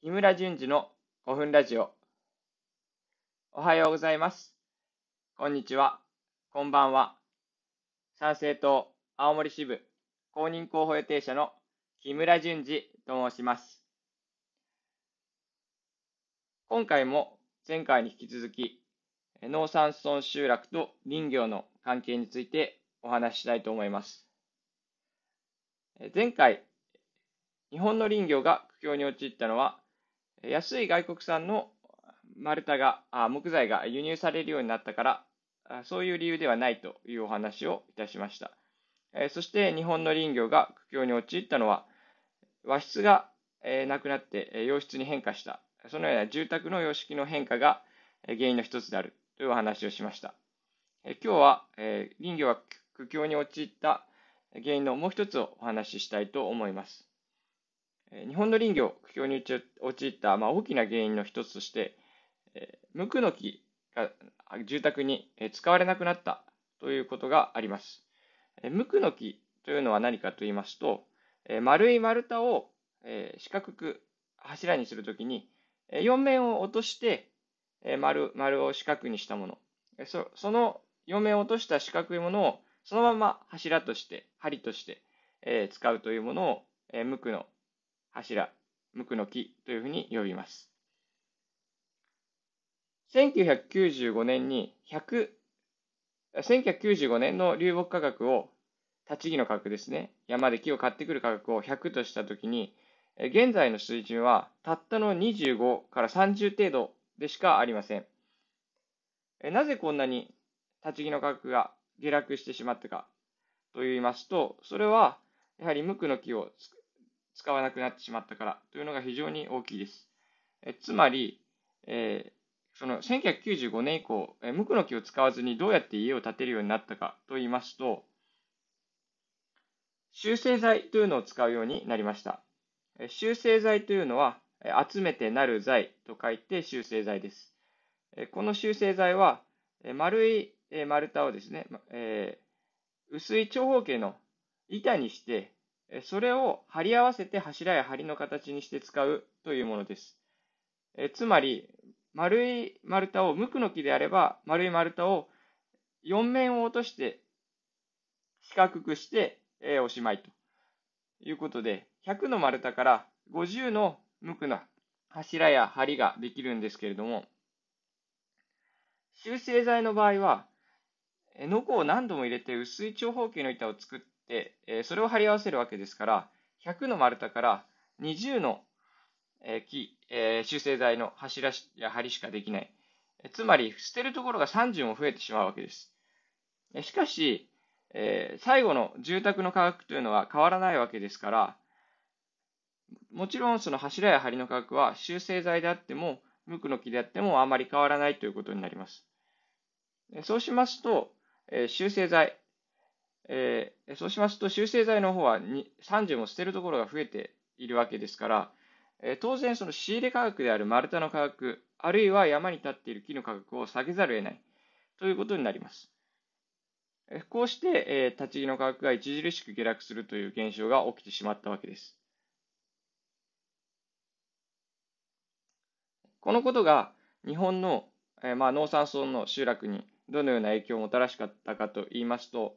木村淳二の5分ラジオ。おはようございます。こんにちは。こんばんは。参政党青森支部公認候補予定者の木村淳二と申します。今回も前回に引き続き、農産村集落と林業の関係についてお話ししたいと思います。前回、日本の林業が苦境に陥ったのは安い外国産の丸太が、木材が輸入されるようになったから、そういう理由ではないというお話をいたしました。そして日本の林業が苦境に陥ったのは、和室がなくなって洋室に変化した、そのような住宅の様式の変化が原因の一つであるというお話をしました。今日は林業が苦境に陥った原因のもう一つをお話ししたいと思います。日本の林業、苦境に陥った、まあ、大きな原因の一つとして、えー、無垢の木が住宅に使われなくなったということがあります。えー、無垢の木というのは何かと言いますと、えー、丸い丸太を、えー、四角く柱にするときに、えー、4面を落として、えー、丸丸を四角にしたもの、えそその四面を落とした四角いものをそのまま柱として、針として、えー、使うというものを、えー、無垢の柱、無垢の木というふうに呼びます。1995年に100、1995年の流木価格を、立ち木の価格ですね、山で木を買ってくる価格を100としたときに、現在の水準はたったの25から30程度でしかありません。なぜこんなに立ち木の価格が下落してしまったかと言いますと、それはやはり無垢の木を使わなくなってしまったからというのが非常に大きいです。えつまり、えー、その1995年以降、え無垢の木を使わずにどうやって家を建てるようになったかと言いますと、修正材というのを使うようになりました。え修正材というのは、え集めてなる材と書いて修正材です。えこの修正材は、え丸い、え丸太をですね、え薄い長方形の板にして、それを貼り合わせて柱や梁の形にして使うというものです。えつまり、丸い丸太を、無垢の木であれば、丸い丸太を4面を落として、四角くして、えー、おしまいということで、100の丸太から50の無垢な柱や梁ができるんですけれども、修正材の場合は、ノコを何度も入れて薄い長方形の板を作って、えそれを貼り合わせるわけですから、100の丸太から20の、え木、え修正材の柱や梁しかできない。つまり、捨てるところが30も増えてしまうわけです。しかし、えー、最後の住宅の価格というのは変わらないわけですから、もちろんその柱や梁の価格は修正材であっても、無垢の木であってもあまり変わらないということになります。そうしますと、えー、修正材、えー、そうしますと、修正剤の方は30も捨てるところが増えているわけですから、えー、当然、その仕入れ価格である丸太の価格、あるいは山に立っている木の価格を下げざるを得ないということになります。えー、こうして、えー、立ち木の価格が著しく下落するという現象が起きてしまったわけです。このことが日本の、えーまあ、農産村の集落にどのような影響をもたらしかったかと言いますと、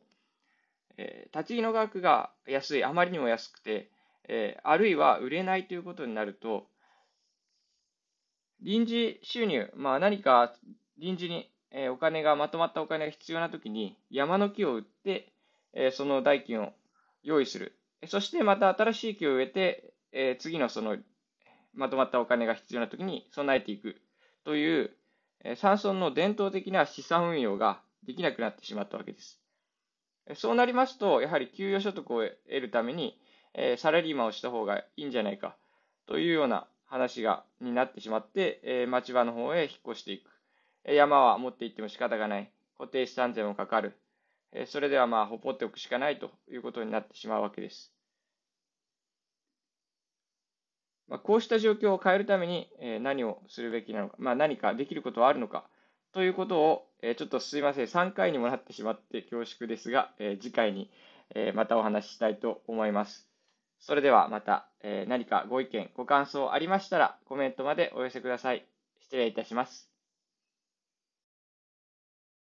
えー、立ち木の額が安い、あまりにも安くて、えー、あるいは売れないということになると、臨時収入、まあ、何か臨時に、えー、お金が、まとまったお金が必要なときに山の木を売って、えー、その代金を用意する。そしてまた新しい木を植えて、えー、次のそのまとまったお金が必要なときに備えていくという、えー、山村の伝統的な資産運用ができなくなってしまったわけです。そうなりますと、やはり給与所得を得るために、えサラリーマンをした方がいいんじゃないかというような話が、になってしまって、え町場の方へ引っ越していく。山は持って行っても仕方がない。固定資産税もかかる。それではまあ、ほぽっておくしかないということになってしまうわけです。まあ、こうした状況を変えるために何をするべきなのか、まあ、何かできることはあるのかということをえちょっとすいません、3回にもなってしまって恐縮ですが、え次回に、えまたお話ししたいと思います。それではまた、え何かご意見、ご感想ありましたらコメントまでお寄せください。失礼いたします。